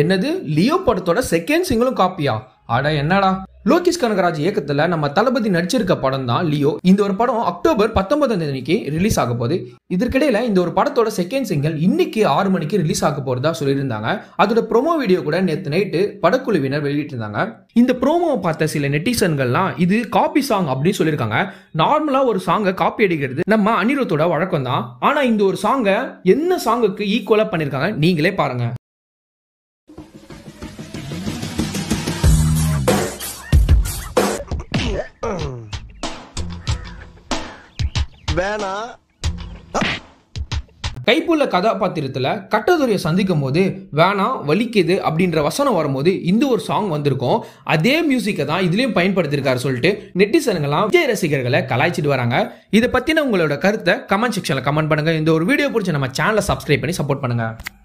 என்னது லியோ படத்தோட செகண்ட் சிங்கிளும் காப்பியா அட என்னடா லோகேஷ் கனகராஜ் இயக்கத்துல நம்ம தளபதி நடிச்சிருக்க படம் தான் லியோ இந்த ஒரு படம் அக்டோபர் பத்தொன்பதாம் தேதிக்கு ரிலீஸ் ஆக போகுது இதற்கிடையில இந்த ஒரு படத்தோட செகண்ட் சிங்கிள் இன்னைக்கு ஆறு மணிக்கு ரிலீஸ் ஆக போறதா சொல்லியிருந்தாங்க அதோட ப்ரோமோ வீடியோ கூட நேற்று நைட்டு படக்குழுவினர் வெளியிட்டிருந்தாங்க இந்த ப்ரோமோவை பார்த்த சில நெட்டிசன்கள்லாம் இது காப்பி சாங் அப்படின்னு சொல்லியிருக்காங்க நார்மலா ஒரு சாங்கை காப்பி அடிக்கிறது நம்ம அனிருத்தோட வழக்கம் தான் ஆனா இந்த ஒரு சாங்கை என்ன சாங்குக்கு ஈக்குவலா பண்ணிருக்காங்க நீங்களே பாருங்க வேணா கைப்புள்ள கதாபாத்திரத்தில் கட்டதுரையை சந்திக்கும் போது வேணாம் வலிக்குது அப்படின்ற வசனம் வரும்போது இந்த ஒரு சாங் வந்திருக்கும் அதே மியூசிக்கை தான் இதுலேயும் பயன்படுத்தியிருக்காரு சொல்லிட்டு நெட்டிசனுங்களாம் விஜய் ரசிகர்களை கலாய்ச்சிட்டு வராங்க இதை பற்றின உங்களோட கருத்தை கமெண்ட் செக்ஷனில் கமெண்ட் பண்ணுங்கள் இந்த ஒரு வீடியோ பிடிச்ச நம்ம சேனலை சப்ஸ்கிரைப் பண்ணி சப்போர்ட் பண்ணுங்கள்